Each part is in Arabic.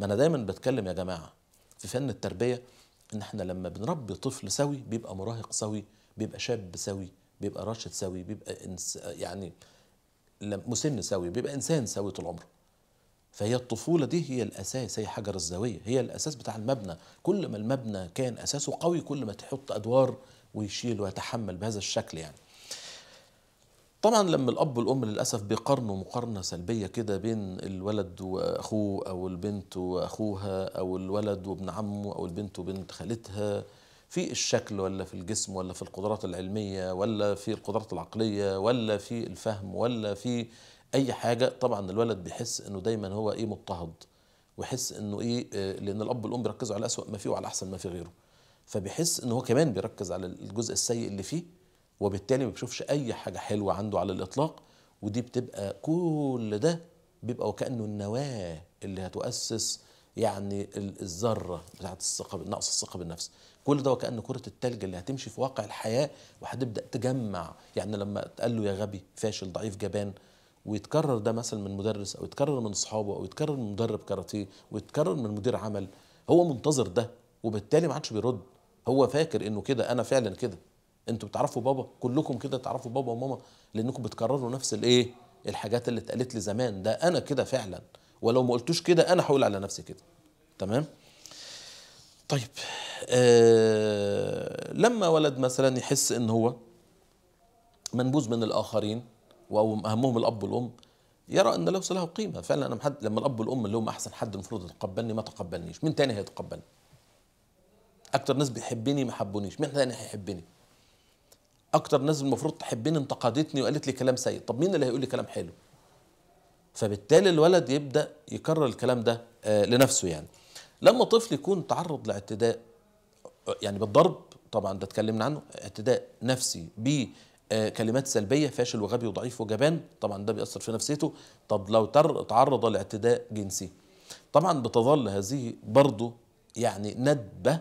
ما انا دايما بتكلم يا جماعه في فن التربيه ان احنا لما بنربي طفل سوي بيبقى مراهق سوي بيبقى شاب سوي بيبقى راشد سوي بيبقى إنس يعني مسن سوي بيبقى انسان سوي طول عمره فهي الطفوله دي هي الاساس هي حجر الزاويه هي الاساس بتاع المبنى كل ما المبنى كان اساسه قوي كل ما تحط ادوار ويشيل ويتحمل بهذا الشكل يعني طبعا لما الاب والام للاسف بيقارنوا مقارنه سلبيه كده بين الولد واخوه او البنت واخوها او الولد وابن عمه او البنت وبنت خالتها في الشكل ولا في الجسم ولا في القدرات العلميه ولا في القدرات العقليه ولا في الفهم ولا في اي حاجه طبعا الولد بيحس انه دايما هو ايه مضطهد ويحس انه ايه لان الاب والام بيركزوا على اسوا ما فيه وعلى احسن ما في غيره فبيحس ان هو كمان بيركز على الجزء السيء اللي فيه وبالتالي ما بيشوفش اي حاجه حلوه عنده على الاطلاق ودي بتبقى كل ده بيبقى وكانه النواه اللي هتؤسس يعني الذره بتاعه الثقه نقص الثقه بالنفس كل ده وكان كره التلج اللي هتمشي في واقع الحياه وهتبدا تجمع يعني لما تقال له يا غبي فاشل ضعيف جبان ويتكرر ده مثلا من مدرس او يتكرر من اصحابه او يتكرر من مدرب كاراتيه ويتكرر من مدير عمل هو منتظر ده وبالتالي ما عادش بيرد هو فاكر انه كده انا فعلا كده انتوا بتعرفوا بابا كلكم كده تعرفوا بابا وماما لانكم بتكرروا نفس الايه الحاجات اللي اتقالت لي زمان ده انا كده فعلا ولو ما قلتوش كده انا هقول على نفسي كده تمام طيب آه لما ولد مثلا يحس ان هو منبوذ من الاخرين واهمهم الاب والام يرى ان ليس له قيمه فعلا انا محد لما الاب والام اللي هم احسن حد المفروض يتقبلني ما تقبلنيش مين تاني هيتقبلني اكتر ناس بيحبني ما حبونيش مين تاني هيحبني اكتر ناس المفروض تحبني انتقدتني وقالت لي كلام سيء طب مين اللي هيقول لي كلام حلو فبالتالي الولد يبدا يكرر الكلام ده آه، لنفسه يعني لما طفل يكون تعرض لاعتداء يعني بالضرب طبعا ده اتكلمنا عنه اعتداء نفسي بكلمات آه، سلبيه فاشل وغبي وضعيف وجبان طبعا ده بيأثر في نفسيته طب لو تعرض لاعتداء جنسي طبعا بتظل هذه برضه يعني ندبه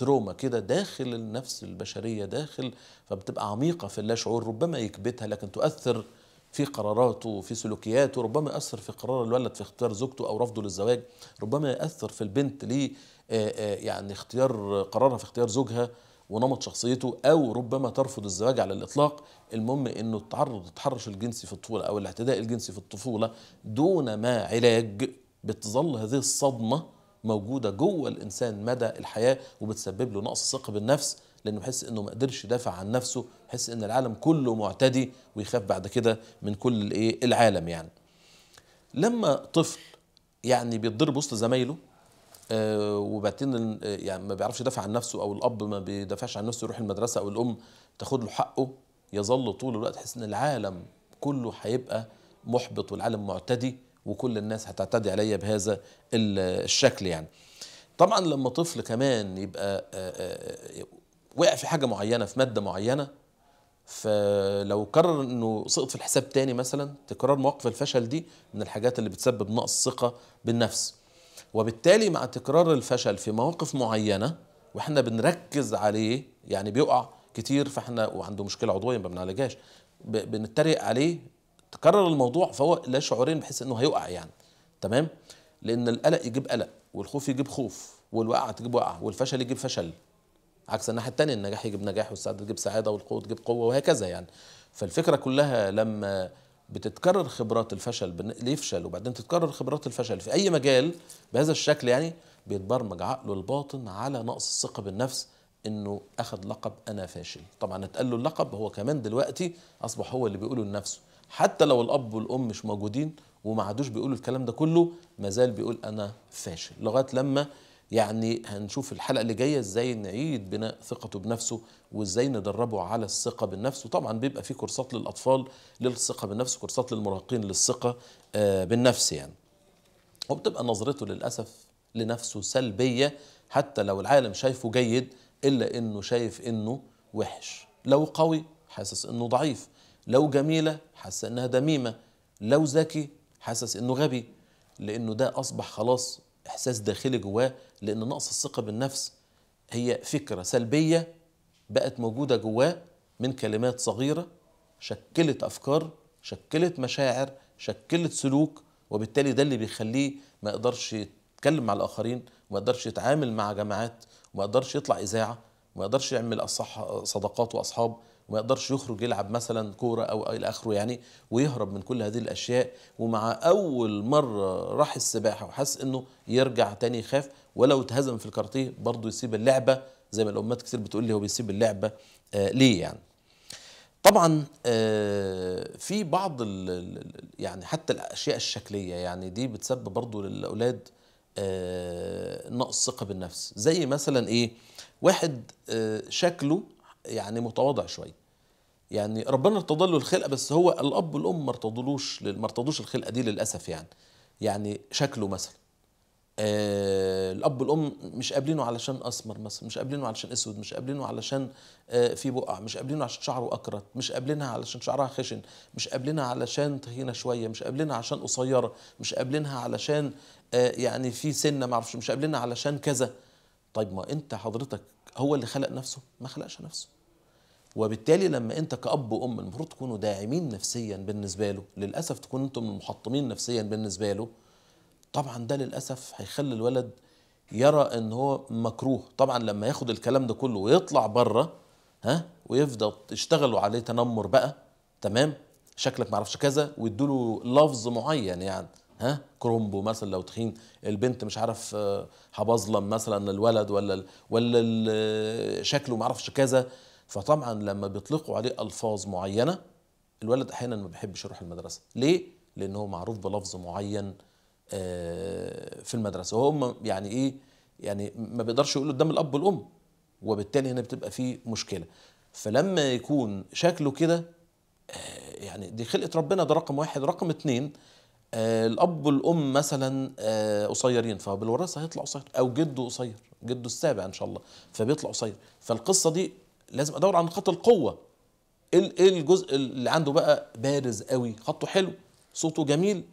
تروما كده داخل النفس البشرية داخل فبتبقى عميقة في اللاشعور ربما يكبتها لكن تؤثر في قراراته وفي سلوكياته ربما يأثر في قرار الولد في اختيار زوجته أو رفضه للزواج ربما يأثر في البنت ليه يعني اختيار قرارها في اختيار زوجها ونمط شخصيته او ربما ترفض الزواج على الاطلاق المهم انه التعرض التحرش الجنسي في الطفوله او الاعتداء الجنسي في الطفوله دون ما علاج بتظل هذه الصدمه موجوده جوه الانسان مدى الحياه وبتسبب له نقص ثقة بالنفس لانه بحس انه ما قدرش يدافع عن نفسه بحس ان العالم كله معتدي ويخاف بعد كده من كل الايه العالم يعني لما طفل يعني بيتضرب وسط زمايله آه وبعدين يعني ما بيعرفش يدافع عن نفسه او الاب ما بيدافعش عن نفسه يروح المدرسه او الام تاخد له حقه يظل طول الوقت تحس ان العالم كله هيبقى محبط والعالم معتدي وكل الناس هتعتدي عليا بهذا الشكل يعني طبعا لما طفل كمان يبقى آه، آه، وقع في حاجه معينه في ماده معينه فلو كرر انه سقط في الحساب تاني مثلا تكرار مواقف الفشل دي من الحاجات اللي بتسبب نقص ثقه بالنفس وبالتالي مع تكرار الفشل في مواقف معينه واحنا بنركز عليه يعني بيقع كتير فاحنا وعنده مشكله عضويه ما بنعالجهاش بنتريق عليه تكرر الموضوع فهو لا شعوريا بحيث انه هيقع يعني تمام لان القلق يجيب قلق والخوف يجيب خوف والوقعه تجيب وقعه والفشل يجيب فشل عكس الناحيه الثانيه النجاح يجيب نجاح والسعاده تجيب سعاده والقوه تجيب قوه وهكذا يعني فالفكره كلها لما بتتكرر خبرات الفشل يفشل وبعدين تتكرر خبرات الفشل في اي مجال بهذا الشكل يعني بيتبرمج عقله الباطن على نقص الثقه بالنفس انه اخذ لقب انا فاشل طبعا اتقال له اللقب هو كمان دلوقتي اصبح هو اللي بيقوله لنفسه حتى لو الاب والام مش موجودين وما عادوش بيقولوا الكلام ده كله ما زال بيقول انا فاشل لغايه لما يعني هنشوف الحلقه اللي جايه ازاي نعيد بناء ثقته بنفسه وازاي ندربه على الثقه بالنفس وطبعا بيبقى في كورسات للاطفال للثقه بالنفس كورسات للمراهقين للثقه آه، بالنفس يعني وبتبقى نظرته للاسف لنفسه سلبيه حتى لو العالم شايفه جيد الا انه شايف انه وحش لو قوي حاسس انه ضعيف لو جميلة حاسة انها دميمة لو ذكي حاسس انه غبي لانه ده اصبح خلاص احساس داخلي جواه لان نقص الثقة بالنفس هي فكرة سلبية بقت موجودة جواه من كلمات صغيرة شكلت افكار شكلت مشاعر شكلت سلوك وبالتالي ده اللي بيخليه ما يقدرش يتكلم مع الاخرين وما يقدرش يتعامل مع جماعات وما يقدرش يطلع اذاعه وما يقدرش يعمل صداقات واصحاب وما يقدرش يخرج يلعب مثلا كوره او الى اخره يعني ويهرب من كل هذه الاشياء ومع اول مره راح السباحه وحس انه يرجع تاني يخاف ولو اتهزم في الكارتيه برضه يسيب اللعبه زي ما الامهات كتير بتقول لي هو بيسيب اللعبه آه ليه يعني طبعا آه، في بعض يعني حتى الاشياء الشكليه يعني دي بتسبب برضه للاولاد آه، نقص ثقه بالنفس زي مثلا ايه واحد آه، شكله يعني متواضع شويه يعني ربنا ارتضى له الخلقه بس هو الاب والام ما ارتضلوش ما ارتضوش الخلقه دي للاسف يعني يعني شكله مثلا آه الاب والام مش قابلينه علشان اسمر مثلا مش قابلينه علشان اسود مش قابلينه علشان آه في بقع مش قابلينه عشان شعره اكرت مش قابلينها علشان شعرها خشن مش قابلينها علشان تخينه شويه مش قابلينها عشان قصيره مش قابلينها علشان آه يعني في سنه ما اعرفش مش قابلينها علشان كذا طيب ما انت حضرتك هو اللي خلق نفسه ما خلقش نفسه وبالتالي لما انت كأب وأم المفروض تكونوا داعمين نفسيا بالنسبة له للأسف تكون انتم المحطمين نفسيا بالنسبة له طبعا ده للأسف هيخلي الولد يرى ان هو مكروه طبعا لما ياخد الكلام ده كله ويطلع بره ها ويفضل يشتغلوا عليه تنمر بقى تمام شكلك معرفش كذا ويدوا له لفظ معين يعني ها كرومبو مثلا لو تخين البنت مش عارف آه، هبظلم مثلا الولد ولا ولا شكله ما اعرفش كذا فطبعا لما بيطلقوا عليه الفاظ معينه الولد احيانا ما بيحبش يروح المدرسه ليه لان هو معروف بلفظ معين آه، في المدرسه وهم يعني ايه يعني ما بيقدرش يقول قدام الاب والام وبالتالي هنا بتبقى في مشكله فلما يكون شكله كده آه، يعني دي خلقه ربنا ده رقم واحد رقم اتنين آه، الاب والام مثلا آه، قصيرين فبالوراثه هيطلع قصير او جده قصير جده السابع ان شاء الله فبيطلع قصير فالقصه دي لازم ادور عن خط القوه ايه الجزء اللي عنده بقى بارز قوي خطه حلو صوته جميل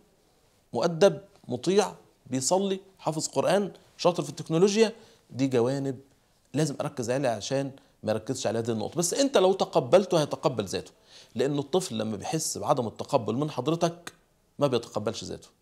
مؤدب مطيع بيصلي حافظ قران شاطر في التكنولوجيا دي جوانب لازم اركز عليها عشان ما ركزش على هذه النقطه بس انت لو تقبلته هيتقبل ذاته لان الطفل لما بيحس بعدم التقبل من حضرتك ما بيتقبلش ذاته